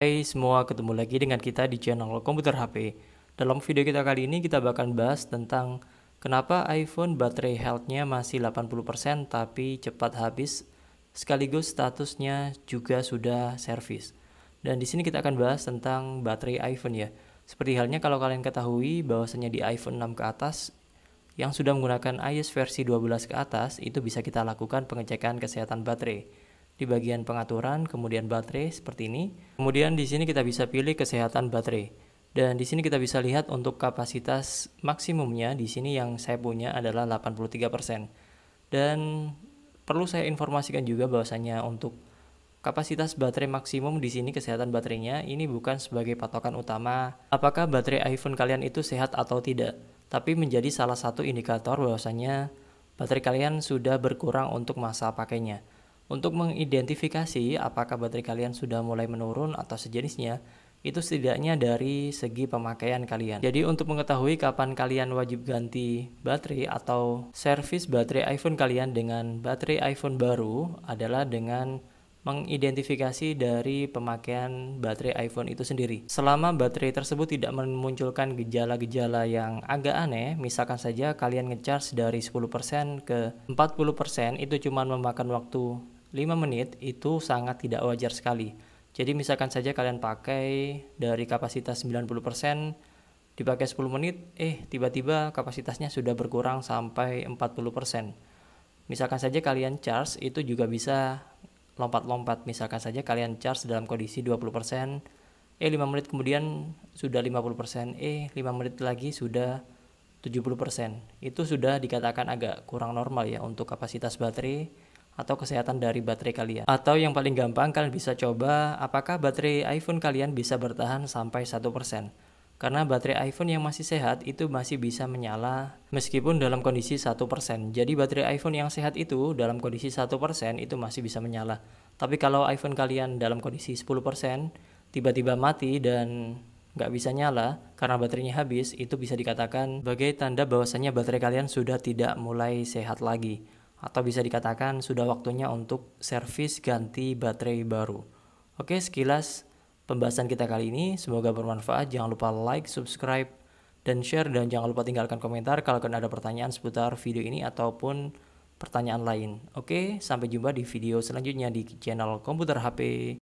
Hai hey semua, ketemu lagi dengan kita di channel Komputer HP. Dalam video kita kali ini kita bakal bahas tentang kenapa iPhone baterai health-nya masih 80% tapi cepat habis sekaligus statusnya juga sudah servis. Dan di sini kita akan bahas tentang baterai iPhone ya. Seperti halnya kalau kalian ketahui bahwasanya di iPhone 6 ke atas yang sudah menggunakan iOS versi 12 ke atas itu bisa kita lakukan pengecekan kesehatan baterai di bagian pengaturan, kemudian baterai seperti ini. Kemudian di sini kita bisa pilih kesehatan baterai. Dan di sini kita bisa lihat untuk kapasitas maksimumnya di sini yang saya punya adalah 83%. Dan perlu saya informasikan juga bahwasanya untuk kapasitas baterai maksimum di sini kesehatan baterainya ini bukan sebagai patokan utama apakah baterai iPhone kalian itu sehat atau tidak, tapi menjadi salah satu indikator bahwasanya baterai kalian sudah berkurang untuk masa pakainya. Untuk mengidentifikasi apakah baterai kalian sudah mulai menurun atau sejenisnya, itu setidaknya dari segi pemakaian kalian. Jadi untuk mengetahui kapan kalian wajib ganti baterai atau servis baterai iPhone kalian dengan baterai iPhone baru adalah dengan mengidentifikasi dari pemakaian baterai iPhone itu sendiri. Selama baterai tersebut tidak memunculkan gejala-gejala yang agak aneh, misalkan saja kalian ngecharge dari 10% ke 40%, itu cuma memakan waktu 5 menit itu sangat tidak wajar sekali. Jadi misalkan saja kalian pakai dari kapasitas 90% dipakai 10 menit, eh tiba-tiba kapasitasnya sudah berkurang sampai 40%. Misalkan saja kalian charge itu juga bisa lompat-lompat. Misalkan saja kalian charge dalam kondisi 20%, eh 5 menit kemudian sudah 50%, eh 5 menit lagi sudah 70%. Itu sudah dikatakan agak kurang normal ya untuk kapasitas baterai atau kesehatan dari baterai kalian. Atau yang paling gampang kalian bisa coba apakah baterai iPhone kalian bisa bertahan sampai 1%. Karena baterai iPhone yang masih sehat itu masih bisa menyala meskipun dalam kondisi 1%. Jadi baterai iPhone yang sehat itu dalam kondisi 1% itu masih bisa menyala. Tapi kalau iPhone kalian dalam kondisi 10% tiba-tiba mati dan nggak bisa nyala karena baterainya habis, itu bisa dikatakan sebagai tanda bahwasannya baterai kalian sudah tidak mulai sehat lagi atau bisa dikatakan sudah waktunya untuk servis ganti baterai baru. Oke, sekilas pembahasan kita kali ini semoga bermanfaat. Jangan lupa like, subscribe, dan share dan jangan lupa tinggalkan komentar kalau kalian ada pertanyaan seputar video ini ataupun pertanyaan lain. Oke, sampai jumpa di video selanjutnya di channel Komputer HP